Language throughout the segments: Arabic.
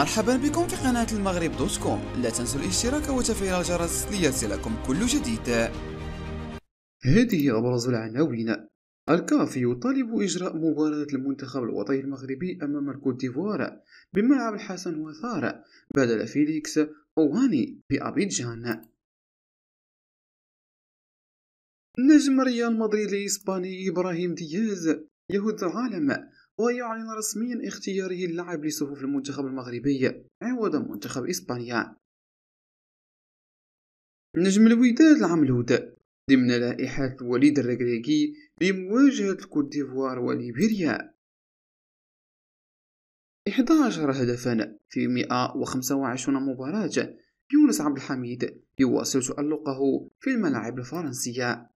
مرحبا بكم في قناة المغرب دوت كوم لا تنسوا الاشتراك وتفعيل الجرس ليصلكم كل جديد هذه هي أبرز العناوين الكاف يطالب إجراء مباراة المنتخب الوطني المغربي أمام الكوت ديفوار بملعب الحسن وثار بدل فيليكس أواني بأبيجان نجم ريال مدريد الإسباني إبراهيم دياز يهد العالم ويعلن رسميا اختياره اللعب لصفوف المنتخب المغربي عوض منتخب إسبانيا نجم الوداد العملود ضمن لائحة وليد الركريكي لمواجهة الكوت ديفوار وليبيريا 11 هدفا في 125 مباراة يونس عبد الحميد يواصل تألقه في الملاعب الفرنسية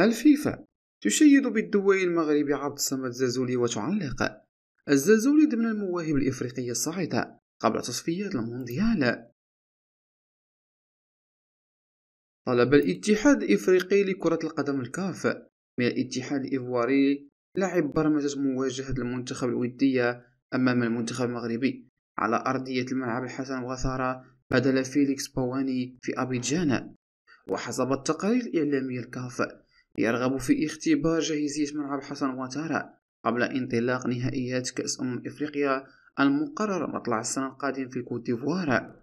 الفيفا تشيد بالدوي المغربي عبد الصمد الزازولي وتعلق الزازولي ضمن المواهب الإفريقية الصاعدة قبل تصفيات المونديال طلب الاتحاد الإفريقي لكرة القدم الكاف من الاتحاد الإيفواري لعب برمجة مواجهة المنتخب الودية أمام المنتخب المغربي على أرضية الملعب الحسن وغثارة بدل فيليكس بواني في أبيجان وحسب التقارير الإعلامية الكاف يرغب في اختبار جاهزية ملعب حسن وتارا قبل انطلاق نهائيات كأس أمم إفريقيا المقرر مطلع السنة القادمة في الكوت ديفوار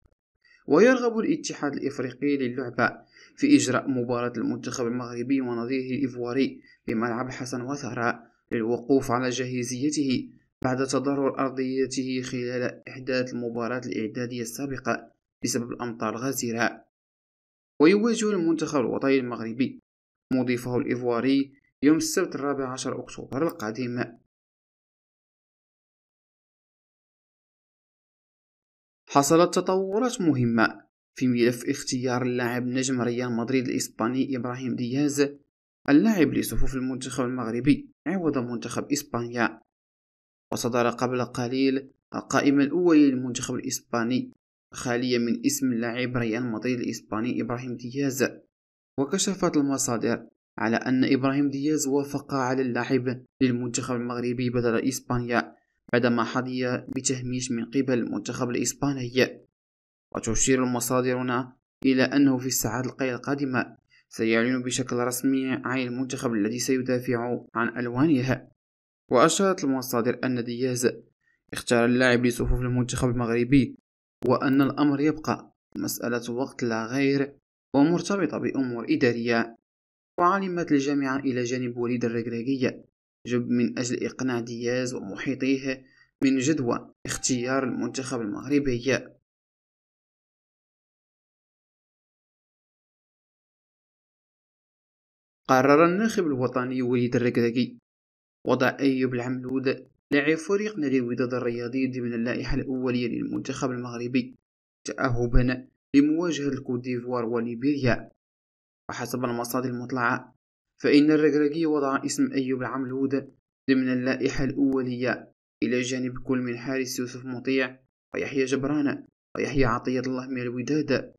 ويرغب الاتحاد الإفريقي للعبة في إجراء مباراة المنتخب المغربي ونظيره الإيفواري بملعب حسن وثرة للوقوف على جاهزيته بعد تضرر أرضيته خلال إحداث المباراة الإعدادية السابقة بسبب الأمطار الغزيرة ويواجه المنتخب الوطني المغربي مضيفه الإيفواري يوم السبت الرابع عشر أكتوبر القادم حصلت تطورات مهمة في ملف اختيار اللاعب نجم ريال مدريد الإسباني إبراهيم دياز اللاعب لصفوف المنتخب المغربي عوض منتخب إسبانيا وصدر قبل قليل القائمة الأولى للمنتخب الإسباني خالية من اسم لاعب ريال مدريد الإسباني إبراهيم دياز وكشفت المصادر على أن إبراهيم دياز وافق على اللعب للمنتخب المغربي بدل إسبانيا بعدما حظي بتهميش من قبل المنتخب الإسباني وتشير مصادرنا إلى أنه في الساعات القادمة سيعلن بشكل رسمي عن المنتخب الذي سيدافع عن ألوانه وأشارت المصادر أن دياز اختار اللاعب لصفوف المنتخب المغربي وأن الأمر يبقى مسألة وقت لا غير ومرتبطة بأمور إدارية وعلمت الجامعة إلى جانب وليد الركراكية جب من أجل إقناع دياز ومحيطيه من جدوى اختيار المنتخب المغربي قرر الناخب الوطني وليد الركراكي وضع أيوب العملود لاعب فريق نادي الوداد الرياضي ضمن اللائحة الأولية للمنتخب المغربي تأهبا لمواجهة الكوتيفوار وليبيريا وحسب المصادر المطلعة فإن الركراكي وضع اسم أيوب العملود ضمن اللائحة الأولية إلى جانب كل من حارس يوسف مطيع ويحيى جبران ويحيى عطية الله من الوداد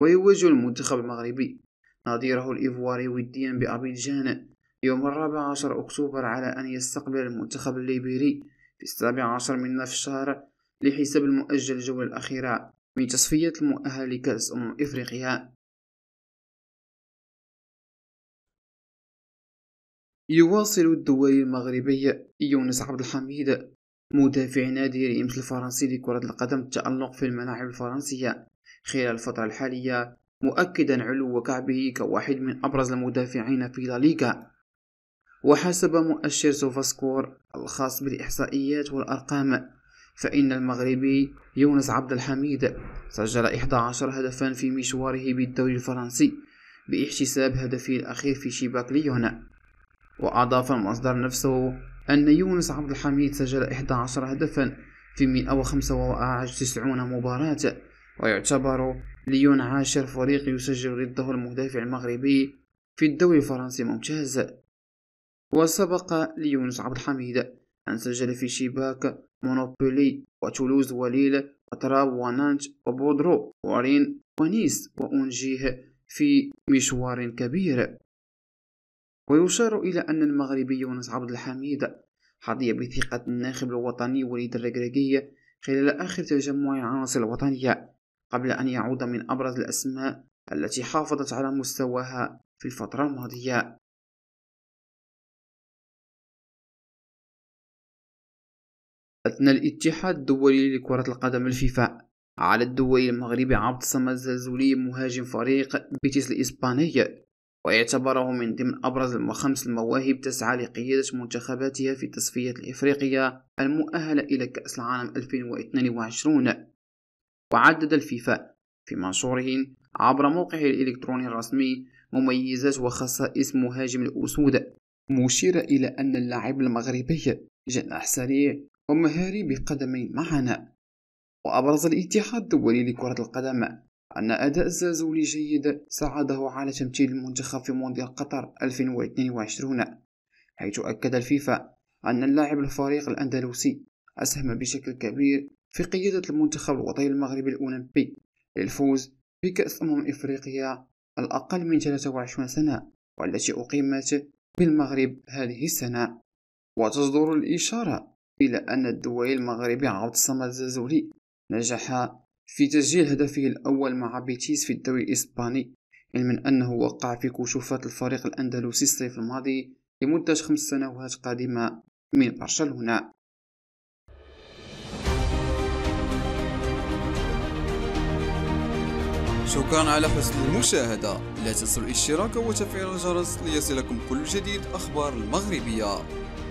ويواجه المنتخب المغربي نظيره الإيفواري وديا بأبيجان يوم الرابع عشر أكتوبر على أن يستقبل المنتخب الليبيري في السابع عشر من نفس الشهر لحساب المؤجل الجولة الأخيرة تصفية المؤهل لكأس أمم إفريقيا يواصل الدولي المغربي يونس عبد الحميد مدافع نادي ريمس الفرنسي لكرة القدم التألق في الملاعب الفرنسية خلال الفترة الحالية مؤكدا علو كعبه كواحد من أبرز المدافعين في لا ليغا وحسب مؤشر سوفاسكور الخاص بالإحصائيات والأرقام فإن المغربي يونس عبد الحميد سجل 11 هدفا في مشواره بالدوري الفرنسي باحتساب هدفه الأخير في شباك ليون وأضاف المصدر نفسه أن يونس عبد الحميد سجل 11 هدفا في 195 مباراة ويعتبر ليون عاشر فريق يسجل ضده المدافع المغربي في الدوري الفرنسي ممتاز وسبق ليونس عبد الحميد أن سجل في شباك مونوبولي وتولوز وليل وتراب ونانت وبودرو ورين ونيس وأنجيه في مشوار كبير ويشار إلى أن المغربي يونس عبد الحميد حظي بثقة الناخب الوطني وليد الركراكي خلال آخر تجمع عناصر الوطنية قبل أن يعود من أبرز الأسماء التي حافظت على مستواها في الفترة الماضية أثنى الاتحاد الدولي لكرة القدم الفيفا على الدولي المغربي عبد الصمد الزازولي مهاجم فريق بيتيس الإسباني ويعتبره من ضمن أبرز الخمس المواهب تسعى لقيادة منتخباتها في التصفيات الإفريقية المؤهلة إلى كأس العالم 2022 وعدد الفيفا في منشوره عبر موقعه الإلكتروني الرسمي مميزات وخصائص مهاجم الأسود مشير إلى أن اللاعب المغربي جناح سريع ومهاري بقدمي معنا وأبرز الاتحاد الدولي لكرة القدم أن أداء الزازولي جيد ساعده على تمثيل المنتخب في مونديال قطر 2022 حيث أكد الفيفا أن اللاعب الفريق الأندلسي أسهم بشكل كبير في قيادة المنتخب الوطني المغربي الأولمبي للفوز بكأس أمم إفريقيا الأقل من 23 سنة والتي أقيمت بالمغرب هذه السنة وتصدر الإشارة إلى أن الدولي المغربي عوض الصمد الزازولي نجح في تسجيل هدفه الأول مع بيتيس في الدوري الإسباني علما أنه وقع في كشوفات الفريق الأندلسي الصيف الماضي لمدة خمس سنوات قادمة من برشلونة شكرا على حسن المشاهدة لا تنسوا الاشتراك وتفعيل الجرس ليصلكم كل جديد أخبار المغربية